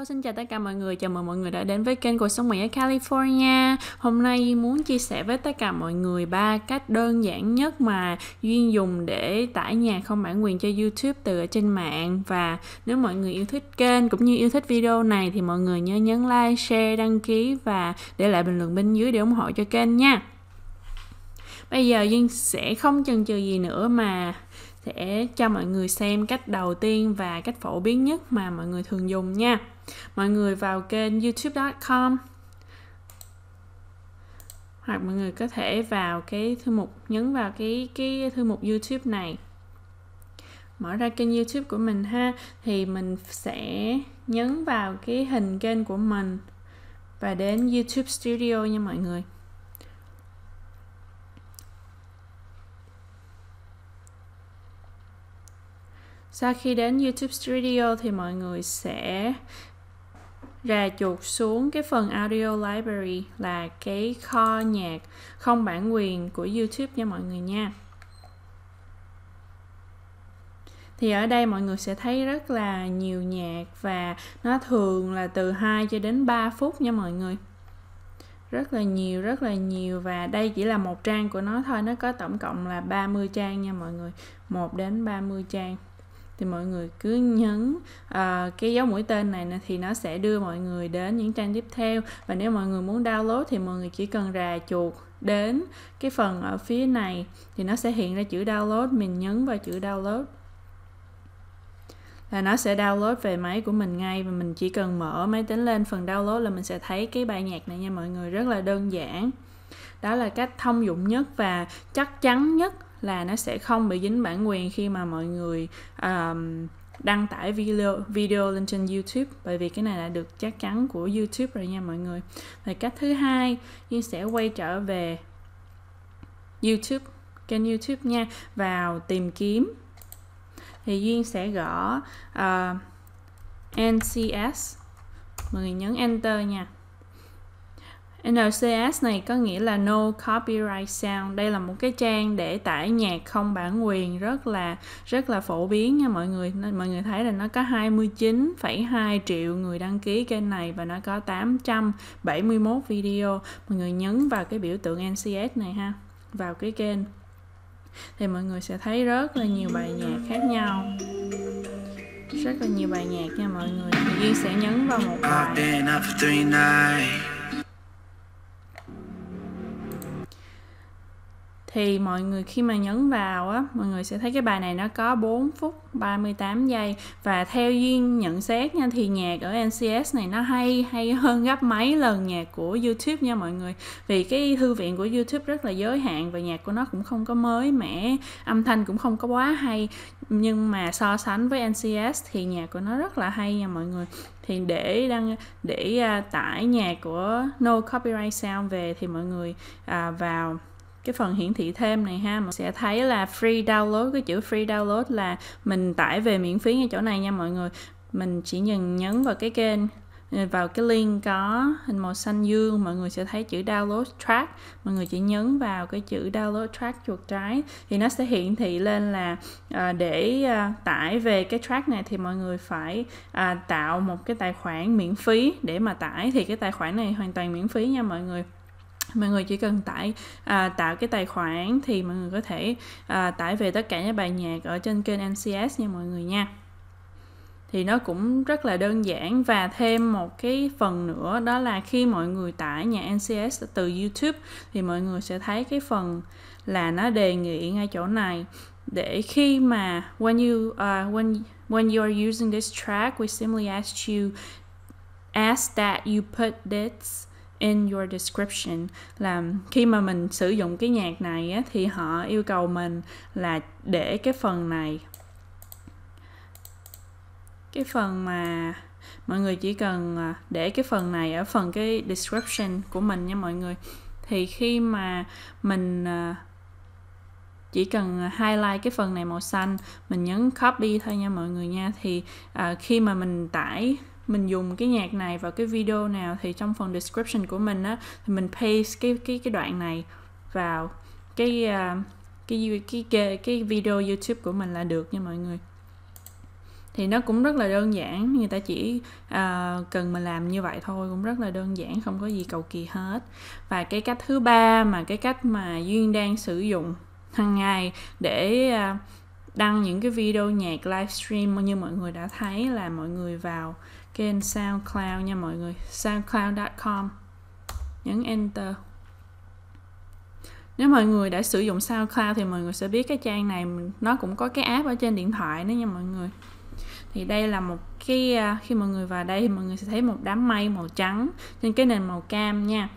Hello, xin chào tất cả mọi người. Chào mừng mọi người đã đến với kênh Cuộc Sống Mỹ ở California. Hôm nay Duy muốn chia sẻ với tất cả mọi người ba cách đơn giản nhất mà Duyên dùng để tải nhạc không bản quyền cho YouTube từ ở trên mạng. Và nếu mọi người yêu thích kênh cũng như yêu thích video này thì mọi người nhớ nhấn like, share, đăng ký và để lại bình luận bên dưới để ủng hộ cho kênh nha. Bây giờ Duyên sẽ không chần chừ gì nữa mà sẽ cho mọi người xem cách đầu tiên và cách phổ biến nhất mà mọi người thường dùng nha mọi người vào kênh youtube.com hoặc mọi người có thể vào cái thư mục nhấn vào cái cái thư mục YouTube này mở ra kênh YouTube của mình ha thì mình sẽ nhấn vào cái hình kênh của mình và đến YouTube Studio nha mọi người Sau khi đến YouTube Studio thì mọi người sẽ gà chuột xuống cái phần audio library là cái kho nhạc không bản quyền của YouTube nha mọi người nha. Thì ở đây mọi người sẽ thấy rất là nhiều nhạc và nó thường là từ 2 cho đến 3 phút nha mọi người. Rất là nhiều, rất là nhiều và đây chỉ là một trang của nó thôi, nó có tổng cộng là 30 trang nha mọi người. 1 đến 30 trang thì mọi người cứ nhấn uh, cái dấu mũi tên này thì nó sẽ đưa mọi người đến những trang tiếp theo và nếu mọi người muốn download thì mọi người chỉ cần rà chuột đến cái phần ở phía này thì nó sẽ hiện ra chữ download mình nhấn vào chữ download là nó sẽ download về máy của mình ngay và mình chỉ cần mở máy tính lên phần download là mình sẽ thấy cái bài nhạc này nha mọi người rất là đơn giản đó là cách thông dụng nhất và chắc chắn nhất là nó sẽ không bị dính bản quyền khi mà mọi người um, đăng tải video video lên trên YouTube bởi vì cái này đã được chắc chắn của YouTube rồi nha mọi người. Và cách thứ hai, Duyên sẽ quay trở về YouTube kênh YouTube nha vào tìm kiếm thì Duyên sẽ gõ uh, ờ, NCS mọi người nhấn Enter nha NCS này có nghĩa là No Copyright Sound. Đây là một cái trang để tải nhạc không bản quyền rất là rất là phổ biến nha mọi người. Nên mọi người thấy là nó có 29,2 triệu người đăng ký kênh này và nó có 871 video. Mọi người nhấn vào cái biểu tượng NCS này ha, vào cái kênh. Thì mọi người sẽ thấy rất là nhiều bài nhạc khác nhau rất là nhiều bài nhạc nha mọi người. Duy sẽ nhấn vào một bài. thì mọi người khi mà nhấn vào á mọi người sẽ thấy cái bài này nó có 4 phút 38 giây và theo duyên nhận xét nha thì nhạc ở NCS này nó hay hay hơn gấp mấy lần nhạc của YouTube nha mọi người vì cái thư viện của YouTube rất là giới hạn và nhạc của nó cũng không có mới mẻ âm thanh cũng không có quá hay nhưng mà so sánh với NCS thì nhạc của nó rất là hay nha mọi người thì để đăng để uh, tải nhạc của No Copyright Sound về thì mọi người uh, vào cái phần hiển thị thêm này ha mình sẽ thấy là free download cái chữ free download là mình tải về miễn phí ngay chỗ này nha mọi người mình chỉ nhấn nhấn vào cái kênh vào cái link có hình màu xanh dương mọi người sẽ thấy chữ download track mọi người chỉ nhấn vào cái chữ download track chuột trái thì nó sẽ hiển thị lên là à, để à, tải về cái track này thì mọi người phải à, tạo một cái tài khoản miễn phí để mà tải thì cái tài khoản này hoàn toàn miễn phí nha mọi người mọi người chỉ cần tải à, tạo cái tài khoản thì mọi người có thể à, tải về tất cả những bài nhạc ở trên kênh MCS nha mọi người nha thì nó cũng rất là đơn giản và thêm một cái phần nữa đó là khi mọi người tải nhạc NCS từ YouTube thì mọi người sẽ thấy cái phần là nó đề nghị ngay chỗ này để khi mà when you uh, when when you are using this track we simply ask you ask that you put this in your description là khi mà mình sử dụng cái nhạc này á, thì họ yêu cầu mình là để cái phần này cái phần mà mọi người chỉ cần à, để cái phần này ở phần cái description của mình nha mọi người thì khi mà mình à, chỉ cần highlight cái phần này màu xanh mình nhấn copy thôi nha mọi người nha thì à, khi mà mình tải mình dùng cái nhạc này vào cái video nào thì trong phần description của mình á thì mình paste cái cái cái đoạn này vào cái uh, cái, cái cái cái video YouTube của mình là được nha mọi người thì nó cũng rất là đơn giản người ta chỉ uh, cần mình làm như vậy thôi cũng rất là đơn giản không có gì cầu kỳ hết và cái cách thứ ba mà cái cách mà duyên đang sử dụng hàng ngày để uh, đăng những cái video nhạc livestream như mọi người đã thấy là mọi người vào kênh SoundCloud nha mọi người soundcloud.com nhấn enter nếu mọi người đã sử dụng SoundCloud thì mọi người sẽ biết cái trang này nó cũng có cái app ở trên điện thoại nữa nha mọi người thì đây là một cái à, khi mọi người vào đây thì mọi người sẽ thấy một đám mây màu trắng trên cái nền màu cam nha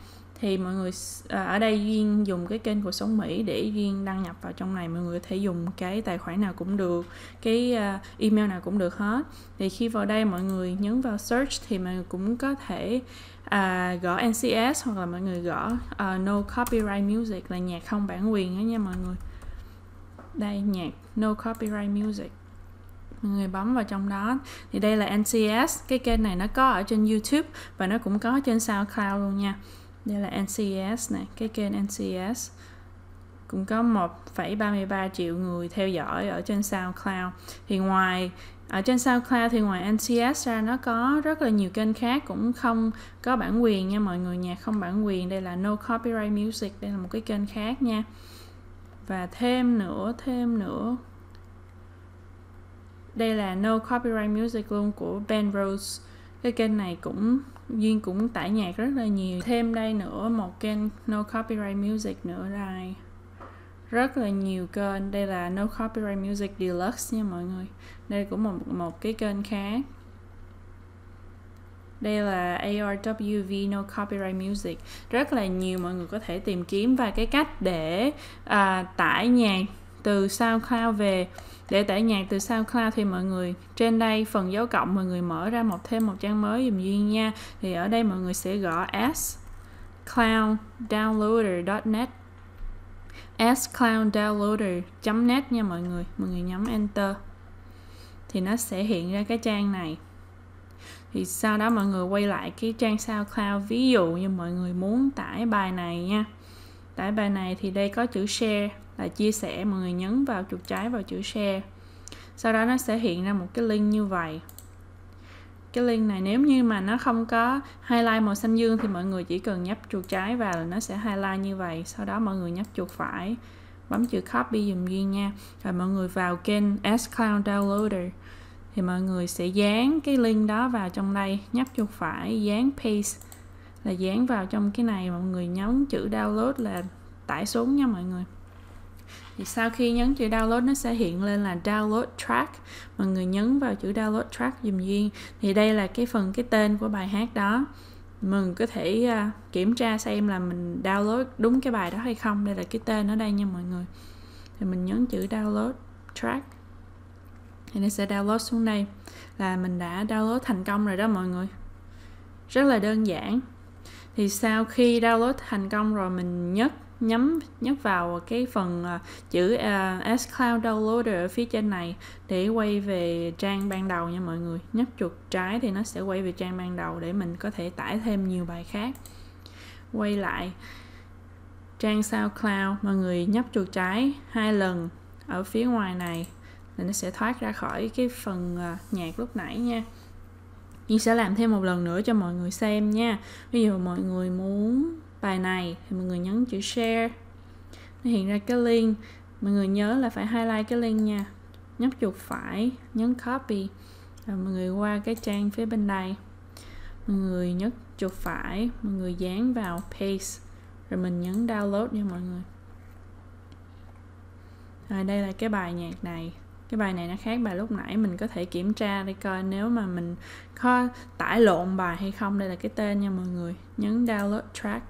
thì mọi người à, ở đây duyên dùng cái kênh cuộc sống mỹ để duyên đăng nhập vào trong này mọi người có thể dùng cái tài khoản nào cũng được cái à, email nào cũng được hết thì khi vào đây mọi người nhấn vào search thì mọi người cũng có thể à, gõ ncs hoặc là mọi người gõ uh, no copyright music là nhạc không bản quyền đó nha mọi người đây nhạc no copyright music mọi người bấm vào trong đó thì đây là NCS cái kênh này nó có ở trên YouTube và nó cũng có trên SoundCloud luôn nha như là NCS này cái kênh NCS cũng có 1,33 triệu người theo dõi ở trên SoundCloud thì ngoài ở trên SoundCloud thì ngoài NCS ra nó có rất là nhiều kênh khác cũng không có bản quyền nha mọi người nhạc không bản quyền đây là No Copyright Music đây là một cái kênh khác nha và thêm nữa thêm nữa đây là No Copyright Music luôn của Ben Rose cái kênh này cũng Duyên cũng tải nhạc rất là nhiều Thêm đây nữa một kênh No Copyright Music nữa này. rất là nhiều kênh đây là No Copyright Music Deluxe nha mọi người đây cũng một một cái kênh khác đây là ARWV No Copyright Music rất là nhiều mọi người có thể tìm kiếm và cái cách để à, tải nhạc từ SoundCloud về để tải nhạc từ SoundCloud thì mọi người trên đây phần dấu cộng mọi người mở ra một thêm một trang mới dùm duyên nha thì ở đây mọi người sẽ gõ s cloud downloader net s cloud downloader net nha mọi người mọi người nhấn enter thì nó sẽ hiện ra cái trang này thì sau đó mọi người quay lại cái trang SoundCloud ví dụ như mọi người muốn tải bài này nha tải bài này thì đây có chữ share là chia sẻ mọi người nhấn vào chuột trái vào chữ share sau đó nó sẽ hiện ra một cái link như vậy cái link này nếu như mà nó không có highlight màu xanh dương thì mọi người chỉ cần nhấp chuột trái vào là nó sẽ highlight như vậy sau đó mọi người nhấp chuột phải bấm chữ copy dùm duyên nha rồi mọi người vào kênh S Cloud Downloader thì mọi người sẽ dán cái link đó vào trong đây nhấp chuột phải dán paste là dán vào trong cái này mọi người nhấn chữ download là tải xuống nha mọi người thì sau khi nhấn chữ download nó sẽ hiện lên là download track mọi người nhấn vào chữ download track dùm duyên thì đây là cái phần cái tên của bài hát đó mình có thể uh, kiểm tra xem là mình download đúng cái bài đó hay không đây là cái tên ở đây nha mọi người thì mình nhấn chữ download track thì nó sẽ download xuống đây là mình đã download thành công rồi đó mọi người rất là đơn giản thì sau khi download thành công rồi mình nhấc nhắm nhấp vào cái phần à, chữ uh, S Cloud Downloader ở phía trên này để quay về trang ban đầu nha mọi người nhấp chuột trái thì nó sẽ quay về trang ban đầu để mình có thể tải thêm nhiều bài khác quay lại trang SoundCloud mọi người nhấp chuột trái hai lần ở phía ngoài này là nó sẽ thoát ra khỏi cái phần uh, nhạc lúc nãy nha Yên sẽ làm thêm một lần nữa cho mọi người xem nha Ví dụ mọi người muốn bài này thì mọi người nhấn chữ share nó hiện ra cái link mọi người nhớ là phải highlight cái link nha nhấp chuột phải nhấn copy rồi mọi người qua cái trang phía bên đây mọi người nhấp chuột phải mọi người dán vào paste rồi mình nhấn download nha mọi người rồi đây là cái bài nhạc này cái bài này nó khác bài lúc nãy mình có thể kiểm tra để coi nếu mà mình có tải lộn bài hay không đây là cái tên nha mọi người nhấn download track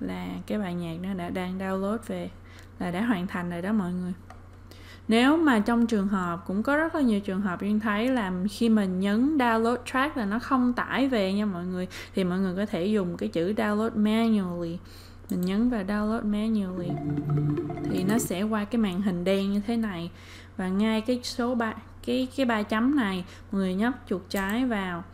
là cái bài nhạc nó đã đang download về là đã hoàn thành rồi đó mọi người nếu mà trong trường hợp cũng có rất là nhiều trường hợp duyên thấy là khi mình nhấn download track là nó không tải về nha mọi người thì mọi người có thể dùng cái chữ download manually mình nhấn vào download manually thì nó sẽ qua cái màn hình đen như thế này và ngay cái số ba cái cái ba chấm này mọi người nhấp chuột trái vào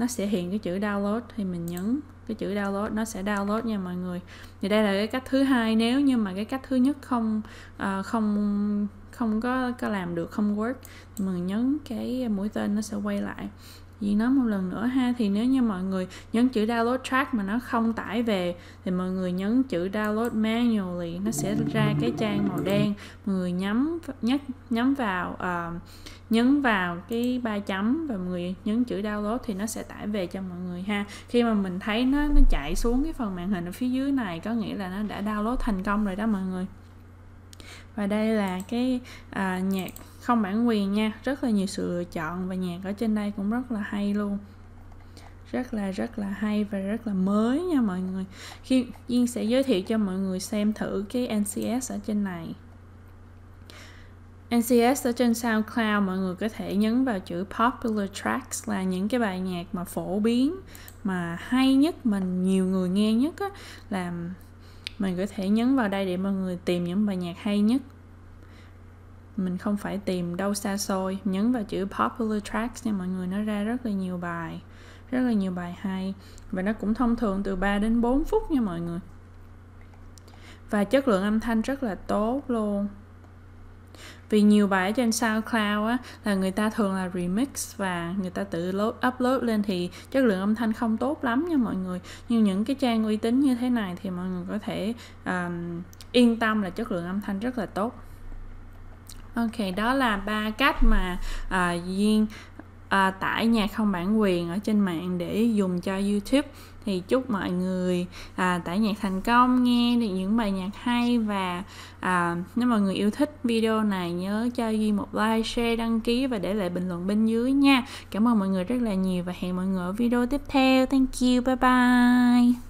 nó sẽ hiện cái chữ download thì mình nhấn cái chữ download nó sẽ download nha mọi người thì đây là cái cách thứ hai nếu như mà cái cách thứ nhất không uh, không không có có làm được không work thì mình nhấn cái mũi tên nó sẽ quay lại Duyên nói một lần nữa ha thì nếu như mọi người nhấn chữ download track mà nó không tải về thì mọi người nhấn chữ download manually nó sẽ ra cái trang màu đen mọi người nhắm nhắc nhắm vào uh, nhấn vào cái ba chấm và mọi người nhấn chữ download thì nó sẽ tải về cho mọi người ha khi mà mình thấy nó nó chạy xuống cái phần màn hình ở phía dưới này có nghĩa là nó đã download thành công rồi đó mọi người và đây là cái uh, nhạc không bản quyền nha rất là nhiều sự lựa chọn và nhạc ở trên đây cũng rất là hay luôn rất là rất là hay và rất là mới nha mọi người khi Duyên sẽ giới thiệu cho mọi người xem thử cái NCS ở trên này NCS ở trên SoundCloud mọi người có thể nhấn vào chữ popular tracks là những cái bài nhạc mà phổ biến mà hay nhất mình nhiều người nghe nhất á là mình có thể nhấn vào đây để mọi người tìm những bài nhạc hay nhất mình không phải tìm đâu xa xôi nhấn vào chữ popular tracks nha mọi người nó ra rất là nhiều bài rất là nhiều bài hay và nó cũng thông thường từ 3 đến 4 phút nha mọi người và chất lượng âm thanh rất là tốt luôn vì nhiều bài ở trên SoundCloud á là người ta thường là remix và người ta tự load, upload lên thì chất lượng âm thanh không tốt lắm nha mọi người nhưng những cái trang uy tín như thế này thì mọi người có thể um, yên tâm là chất lượng âm thanh rất là tốt Ok, đó là ba cách mà à, Duyên à, tải nhạc không bản quyền ở trên mạng để dùng cho YouTube. Thì chúc mọi người à, tải nhạc thành công, nghe được những bài nhạc hay và à, nếu mọi người yêu thích video này nhớ cho duy một like, share, đăng ký và để lại bình luận bên dưới nha. Cảm ơn mọi người rất là nhiều và hẹn mọi người ở video tiếp theo. Thank you, bye bye.